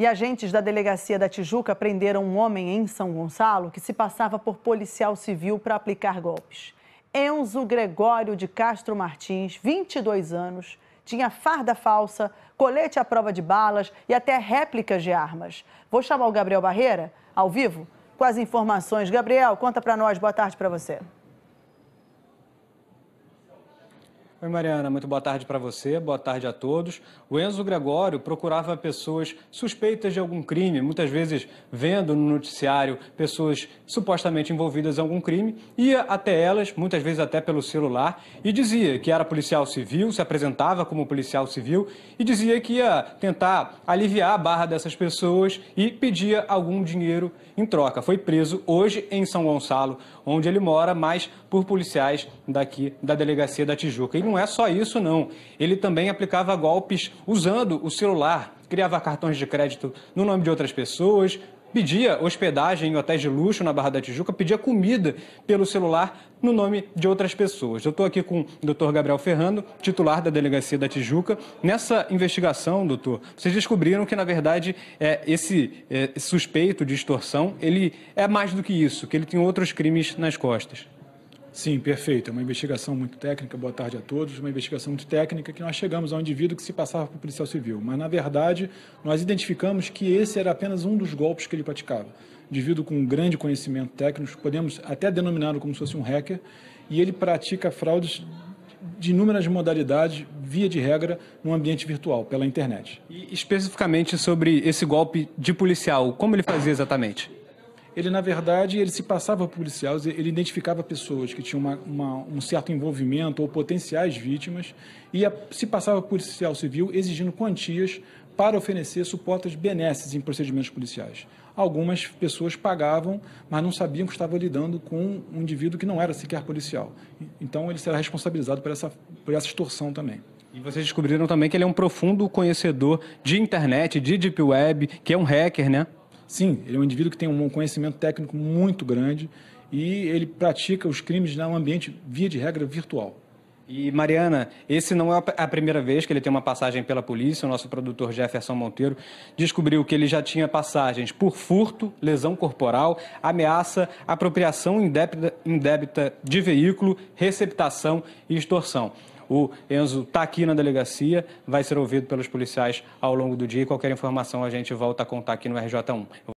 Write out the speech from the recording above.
E agentes da delegacia da Tijuca prenderam um homem em São Gonçalo que se passava por policial civil para aplicar golpes. Enzo Gregório de Castro Martins, 22 anos, tinha farda falsa, colete à prova de balas e até réplicas de armas. Vou chamar o Gabriel Barreira, ao vivo, com as informações. Gabriel, conta para nós. Boa tarde para você. Oi, Mariana, muito boa tarde para você, boa tarde a todos. O Enzo Gregório procurava pessoas suspeitas de algum crime, muitas vezes vendo no noticiário pessoas supostamente envolvidas em algum crime, ia até elas, muitas vezes até pelo celular, e dizia que era policial civil, se apresentava como policial civil e dizia que ia tentar aliviar a barra dessas pessoas e pedia algum dinheiro em troca. Foi preso hoje em São Gonçalo, onde ele mora, mas por policiais daqui da delegacia da Tijuca. E não é só isso, não. Ele também aplicava golpes usando o celular, criava cartões de crédito no nome de outras pessoas, pedia hospedagem em hotéis de luxo na Barra da Tijuca, pedia comida pelo celular no nome de outras pessoas. Eu estou aqui com o doutor Gabriel Ferrando, titular da Delegacia da Tijuca. Nessa investigação, doutor, vocês descobriram que, na verdade, é, esse é, suspeito de extorsão, ele é mais do que isso, que ele tem outros crimes nas costas. Sim, perfeito. É uma investigação muito técnica, boa tarde a todos. Uma investigação muito técnica que nós chegamos ao indivíduo que se passava por policial civil. Mas, na verdade, nós identificamos que esse era apenas um dos golpes que ele praticava. Indivíduo com um grande conhecimento técnico, podemos até denominá-lo como se fosse um hacker, e ele pratica fraudes de inúmeras modalidades, via de regra, no ambiente virtual, pela internet. E especificamente sobre esse golpe de policial, como ele fazia exatamente? ele na verdade ele se passava por policial, ele identificava pessoas que tinham uma, uma, um certo envolvimento ou potenciais vítimas e a, se passava por policial civil exigindo quantias para oferecer suportes benesses em procedimentos policiais. Algumas pessoas pagavam, mas não sabiam que estavam lidando com um indivíduo que não era sequer policial. Então ele será responsabilizado por essa, por essa extorsão também. E vocês descobriram também que ele é um profundo conhecedor de internet, de deep web, que é um hacker, né? Sim, ele é um indivíduo que tem um conhecimento técnico muito grande e ele pratica os crimes num ambiente, via de regra, virtual. E, Mariana, esse não é a primeira vez que ele tem uma passagem pela polícia. O nosso produtor Jefferson Monteiro descobriu que ele já tinha passagens por furto, lesão corporal, ameaça, apropriação indébita, indébita de veículo, receptação e extorsão. O Enzo está aqui na delegacia, vai ser ouvido pelos policiais ao longo do dia e qualquer informação a gente volta a contar aqui no RJ1.